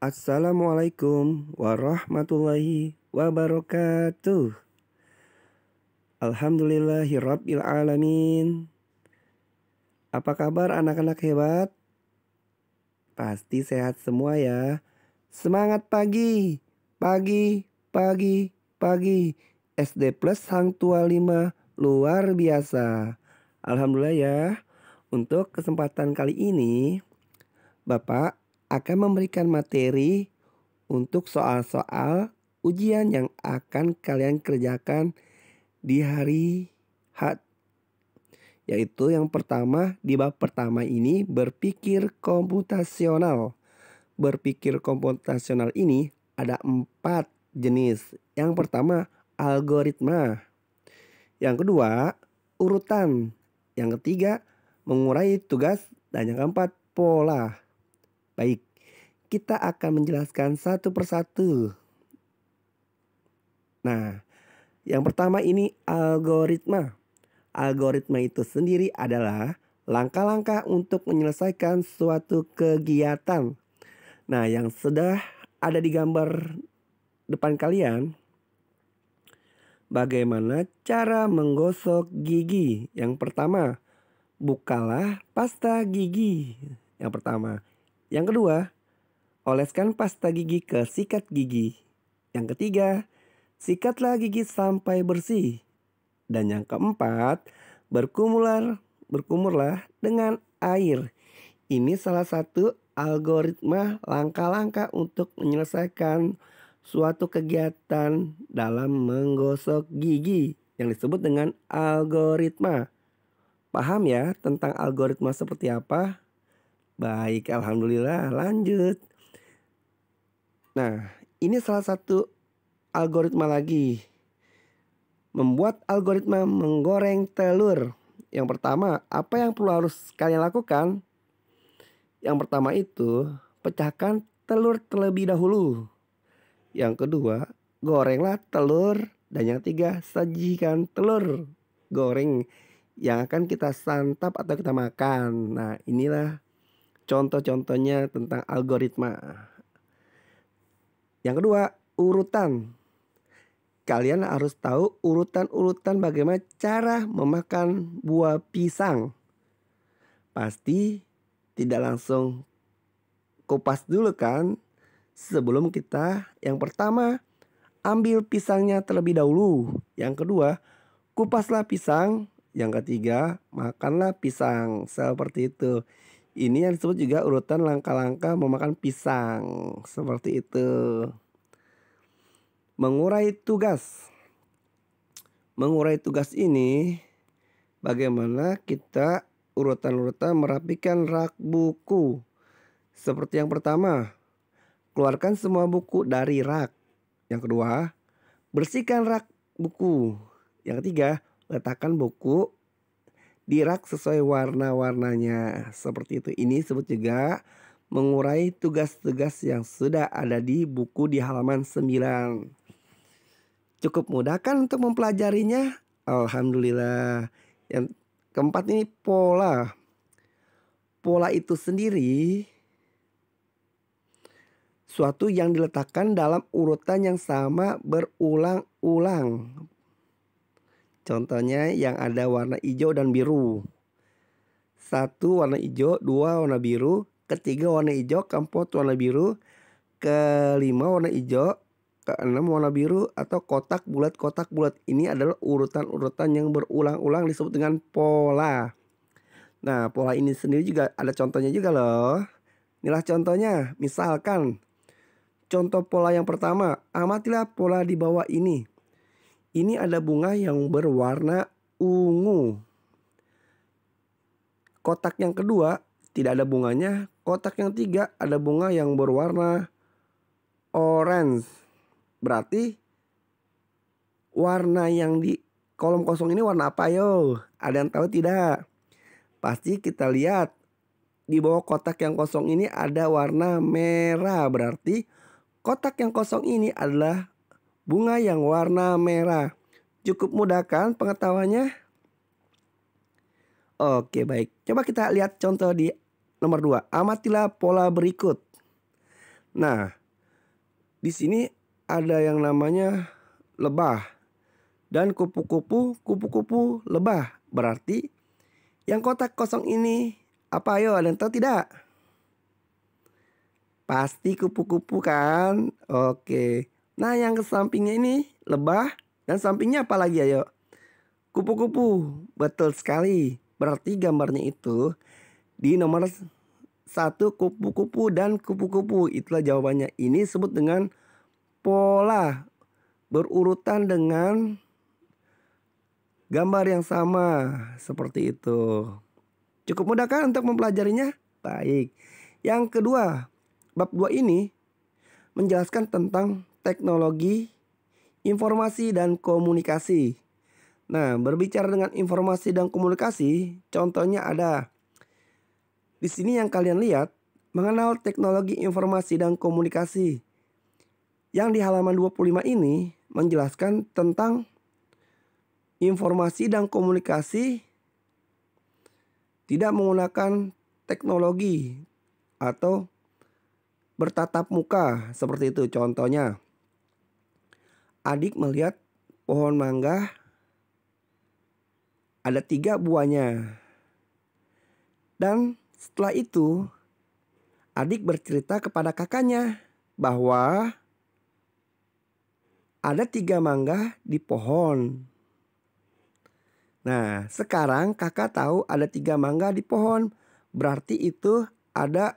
Assalamualaikum warahmatullahi wabarakatuh. Alhamdulillahirabbil alamin. Apa kabar anak-anak hebat? Pasti sehat semua ya. Semangat pagi, pagi, pagi, pagi. SD Plus Hang Tua 5 luar biasa. Alhamdulillah ya. Untuk kesempatan kali ini, Bapak akan memberikan materi untuk soal-soal ujian yang akan kalian kerjakan di hari H. Yaitu yang pertama di bab pertama ini berpikir komputasional. Berpikir komputasional ini ada empat jenis. Yang pertama algoritma. Yang kedua urutan. Yang ketiga mengurai tugas. Dan yang keempat pola. Baik, kita akan menjelaskan satu persatu. Nah, yang pertama ini algoritma. Algoritma itu sendiri adalah langkah-langkah untuk menyelesaikan suatu kegiatan. Nah, yang sudah ada di gambar depan kalian, bagaimana cara menggosok gigi? Yang pertama, bukalah pasta gigi. Yang pertama, yang kedua, oleskan pasta gigi ke sikat gigi. Yang ketiga, sikatlah gigi sampai bersih. Dan yang keempat, berkumular, berkumurlah dengan air. Ini salah satu algoritma langkah-langkah untuk menyelesaikan suatu kegiatan dalam menggosok gigi yang disebut dengan algoritma. Paham ya tentang algoritma seperti apa? Baik, alhamdulillah. Lanjut. Nah, ini salah satu algoritma lagi. Membuat algoritma menggoreng telur. Yang pertama, apa yang perlu harus kalian lakukan? Yang pertama itu, pecahkan telur terlebih dahulu. Yang kedua, gorenglah telur. Dan yang ketiga, sajikan telur goreng yang akan kita santap atau kita makan. Nah, inilah contoh-contohnya tentang algoritma. Yang kedua, urutan. Kalian harus tahu urutan-urutan bagaimana cara memakan buah pisang. Pasti tidak langsung kupas dulu kan sebelum kita yang pertama ambil pisangnya terlebih dahulu. Yang kedua, kupaslah pisang. Yang ketiga, makanlah pisang. Seperti itu. Ini yang disebut juga urutan langkah-langkah memakan pisang. Seperti itu. Mengurai tugas. Mengurai tugas ini bagaimana kita urutan-urutan merapikan rak buku. Seperti yang pertama, keluarkan semua buku dari rak. Yang kedua, bersihkan rak buku. Yang ketiga, letakkan buku dirak sesuai warna-warnanya. Seperti itu. Ini sebut juga mengurai tugas-tugas yang sudah ada di buku di halaman 9. Cukup mudah kan untuk mempelajarinya? Alhamdulillah. Yang keempat ini pola. Pola itu sendiri suatu yang diletakkan dalam urutan yang sama berulang-ulang. Contohnya yang ada warna hijau dan biru. Satu warna hijau, dua warna biru, ketiga warna hijau, keempat warna biru, kelima warna hijau, keenam warna biru atau kotak bulat kotak bulat. Ini adalah urutan-urutan yang berulang-ulang disebut dengan pola. Nah, pola ini sendiri juga ada contohnya juga loh. Inilah contohnya, misalkan contoh pola yang pertama, amatilah pola di bawah ini. Ini ada bunga yang berwarna ungu. Kotak yang kedua tidak ada bunganya. Kotak yang tiga ada bunga yang berwarna orange. Berarti warna yang di kolom kosong ini warna apa yo? Ada yang tahu tidak? Pasti kita lihat di bawah kotak yang kosong ini ada warna merah berarti kotak yang kosong ini adalah bunga yang warna merah. Cukup mudah kan pengetahuannya? Oke baik, coba kita lihat contoh di nomor 2. Amatilah pola berikut. Nah, di sini ada yang namanya lebah dan kupu-kupu, kupu-kupu lebah. Berarti yang kotak kosong ini apa ayo ada yang tahu tidak? Pasti kupu-kupu kan? Oke. Nah yang ke sampingnya ini lebah dan sampingnya apa lagi ayo? Kupu-kupu. Betul sekali. Berarti gambarnya itu di nomor satu kupu-kupu dan kupu-kupu. Itulah jawabannya. Ini sebut dengan pola berurutan dengan gambar yang sama seperti itu. Cukup mudah kan untuk mempelajarinya? Baik. Yang kedua, bab dua ini menjelaskan tentang teknologi, informasi, dan komunikasi. Nah, berbicara dengan informasi dan komunikasi, contohnya ada di sini yang kalian lihat mengenal teknologi informasi dan komunikasi. Yang di halaman 25 ini menjelaskan tentang informasi dan komunikasi tidak menggunakan teknologi atau bertatap muka seperti itu contohnya adik melihat pohon mangga ada tiga buahnya. Dan setelah itu, adik bercerita kepada kakaknya bahwa ada tiga mangga di pohon. Nah, sekarang kakak tahu ada tiga mangga di pohon. Berarti itu ada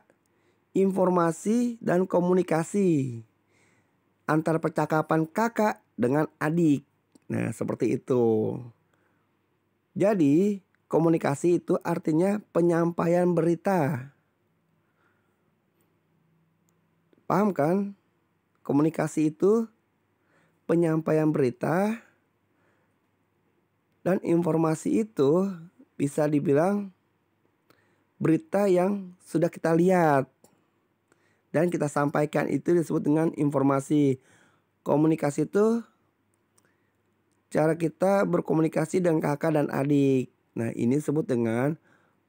informasi dan komunikasi antara percakapan kakak dengan adik. Nah, seperti itu. Jadi, komunikasi itu artinya penyampaian berita. Paham kan? Komunikasi itu penyampaian berita dan informasi itu bisa dibilang berita yang sudah kita lihat dan kita sampaikan itu disebut dengan informasi. Komunikasi itu cara kita berkomunikasi dengan kakak dan adik. Nah, ini disebut dengan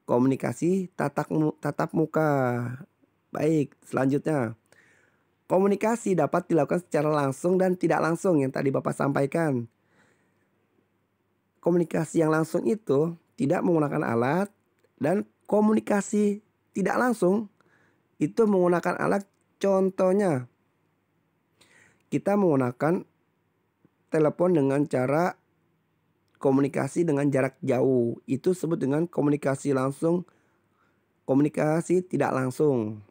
komunikasi tatap tatap muka. Baik, selanjutnya. Komunikasi dapat dilakukan secara langsung dan tidak langsung yang tadi Bapak sampaikan. Komunikasi yang langsung itu tidak menggunakan alat dan komunikasi tidak langsung itu menggunakan alat contohnya kita menggunakan telepon dengan cara komunikasi dengan jarak jauh itu sebut dengan komunikasi langsung komunikasi tidak langsung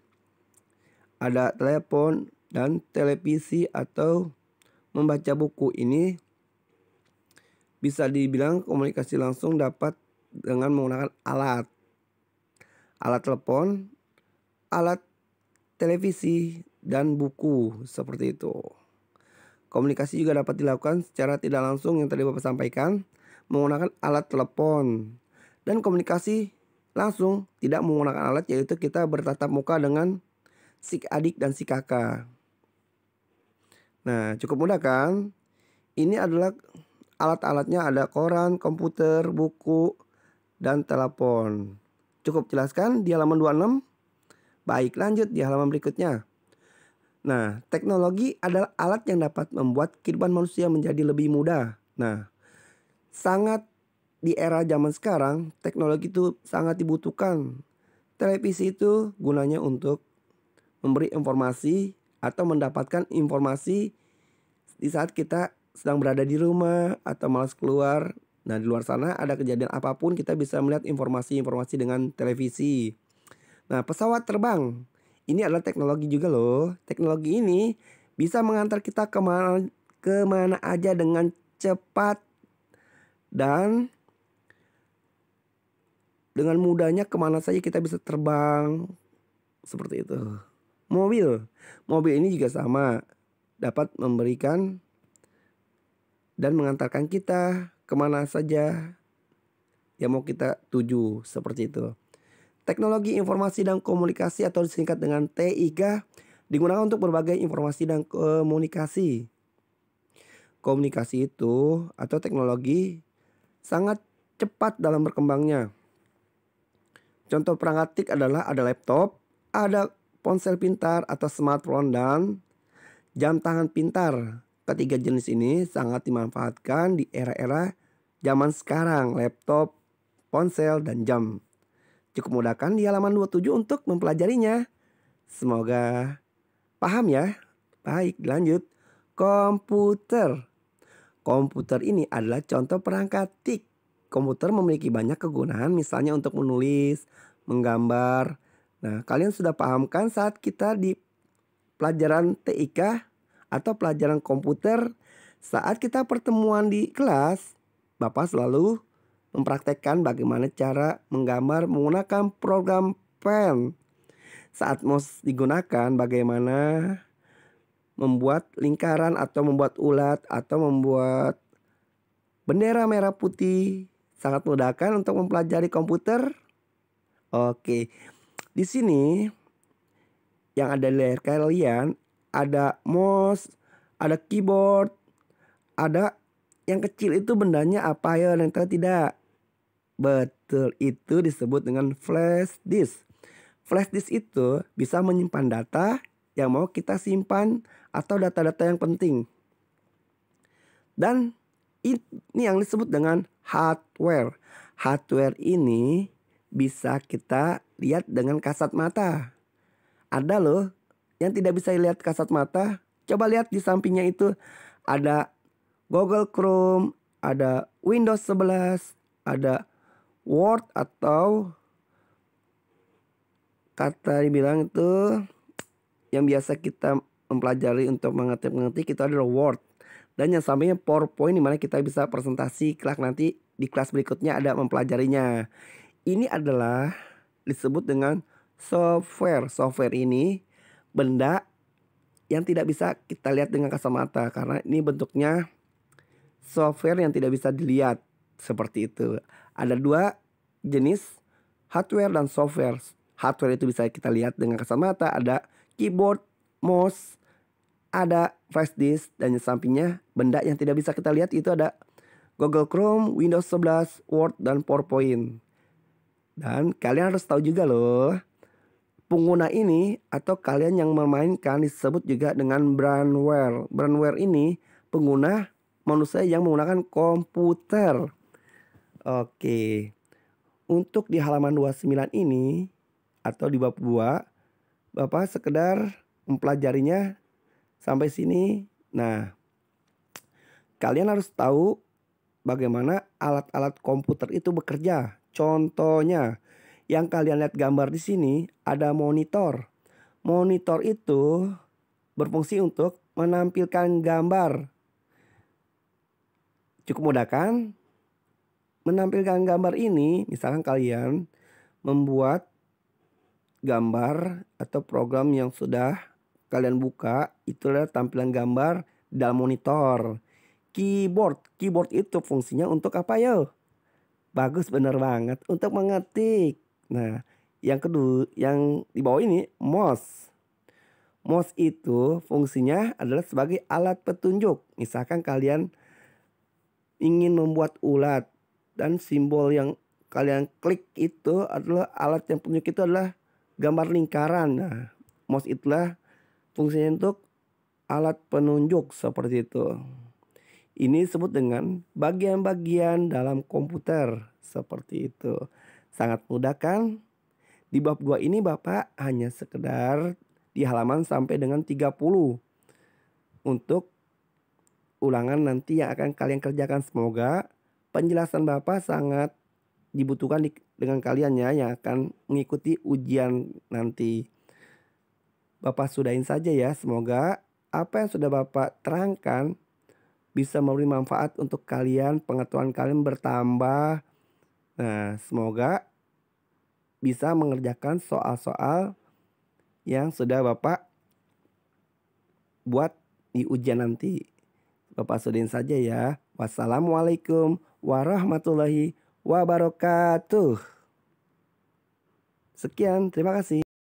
ada telepon dan televisi atau membaca buku ini bisa dibilang komunikasi langsung dapat dengan menggunakan alat alat telepon alat televisi dan buku seperti itu. Komunikasi juga dapat dilakukan secara tidak langsung yang tadi Bapak sampaikan menggunakan alat telepon dan komunikasi langsung tidak menggunakan alat yaitu kita bertatap muka dengan si adik dan si kakak. Nah, cukup mudah kan? Ini adalah alat-alatnya ada koran, komputer, buku, dan telepon. Cukup jelaskan di halaman 26. Baik, lanjut di halaman berikutnya. Nah, teknologi adalah alat yang dapat membuat kehidupan manusia menjadi lebih mudah. Nah, sangat di era zaman sekarang, teknologi itu sangat dibutuhkan. Televisi itu gunanya untuk memberi informasi atau mendapatkan informasi di saat kita sedang berada di rumah atau malas keluar. Nah, di luar sana ada kejadian apapun kita bisa melihat informasi-informasi dengan televisi. Nah, pesawat terbang ini adalah teknologi juga loh. Teknologi ini bisa mengantar kita kemana kemana aja dengan cepat dan dengan mudahnya kemana saja kita bisa terbang seperti itu. Mobil, mobil ini juga sama dapat memberikan dan mengantarkan kita kemana saja yang mau kita tuju seperti itu. Teknologi Informasi dan Komunikasi atau disingkat dengan TIK digunakan untuk berbagai informasi dan komunikasi. Komunikasi itu atau teknologi sangat cepat dalam berkembangnya. Contoh perangkat TIK adalah ada laptop, ada ponsel pintar atau smartphone dan jam tangan pintar. Ketiga jenis ini sangat dimanfaatkan di era-era zaman sekarang, laptop, ponsel, dan jam cukup mudahkan di halaman 27 untuk mempelajarinya. Semoga paham ya. Baik, lanjut. Komputer. Komputer ini adalah contoh perangkat TIK. Komputer memiliki banyak kegunaan misalnya untuk menulis, menggambar. Nah, kalian sudah paham kan saat kita di pelajaran TIK atau pelajaran komputer saat kita pertemuan di kelas, Bapak selalu mempraktekkan bagaimana cara menggambar menggunakan program pen. Saat mouse digunakan bagaimana membuat lingkaran atau membuat ulat atau membuat bendera merah putih sangat mudahkan untuk mempelajari komputer? Oke. Di sini yang ada di layar kalian ada mouse, ada keyboard, ada yang kecil itu bendanya apa ya yang tahu tidak? Betul, itu disebut dengan flash disk. Flash disk itu bisa menyimpan data yang mau kita simpan atau data-data yang penting. Dan ini yang disebut dengan hardware. Hardware ini bisa kita lihat dengan kasat mata. Ada loh yang tidak bisa lihat kasat mata. Coba lihat di sampingnya itu ada Google Chrome, ada Windows 11, ada word atau kata yang bilang itu yang biasa kita mempelajari untuk mengerti-mengerti kita adalah word dan yang sampainya powerpoint dimana kita bisa presentasi kelak nanti di kelas berikutnya ada mempelajarinya ini adalah disebut dengan software software ini benda yang tidak bisa kita lihat dengan kasat mata karena ini bentuknya software yang tidak bisa dilihat seperti itu. Ada dua jenis hardware dan software. Hardware itu bisa kita lihat dengan kacamata, ada keyboard, mouse, ada flash disk dan sampingnya benda yang tidak bisa kita lihat itu ada Google Chrome, Windows 11, Word dan PowerPoint. Dan kalian harus tahu juga loh, pengguna ini atau kalian yang memainkan disebut juga dengan brandware. Brandware ini pengguna manusia yang menggunakan komputer. Oke. Untuk di halaman 29 ini atau di bab 2, Bapak sekedar mempelajarinya sampai sini. Nah, kalian harus tahu bagaimana alat-alat komputer itu bekerja. Contohnya, yang kalian lihat gambar di sini ada monitor. Monitor itu berfungsi untuk menampilkan gambar. Cukup mudah kan? menampilkan gambar ini, misalkan kalian membuat gambar atau program yang sudah kalian buka, itu adalah tampilan gambar dalam monitor. Keyboard, keyboard itu fungsinya untuk apa ya? Bagus bener banget untuk mengetik. Nah, yang kedua, yang di bawah ini mouse. Mouse itu fungsinya adalah sebagai alat petunjuk. Misalkan kalian ingin membuat ulat dan simbol yang kalian klik itu adalah alat yang penunjuk itu adalah gambar lingkaran. Nah, mouse itulah fungsinya untuk alat penunjuk seperti itu. Ini disebut dengan bagian-bagian dalam komputer seperti itu. Sangat mudah kan? Di bab 2 ini Bapak hanya sekedar di halaman sampai dengan 30 untuk ulangan nanti yang akan kalian kerjakan semoga penjelasan Bapak sangat dibutuhkan di, dengan kalian ya yang akan mengikuti ujian nanti. Bapak sudahin saja ya, semoga apa yang sudah Bapak terangkan bisa memberi manfaat untuk kalian, pengetahuan kalian bertambah. Nah, semoga bisa mengerjakan soal-soal yang sudah Bapak buat di ujian nanti. Bapak sudahin saja ya. Wassalamualaikum warahmatullahi wabarakatuh. Sekian, terima kasih.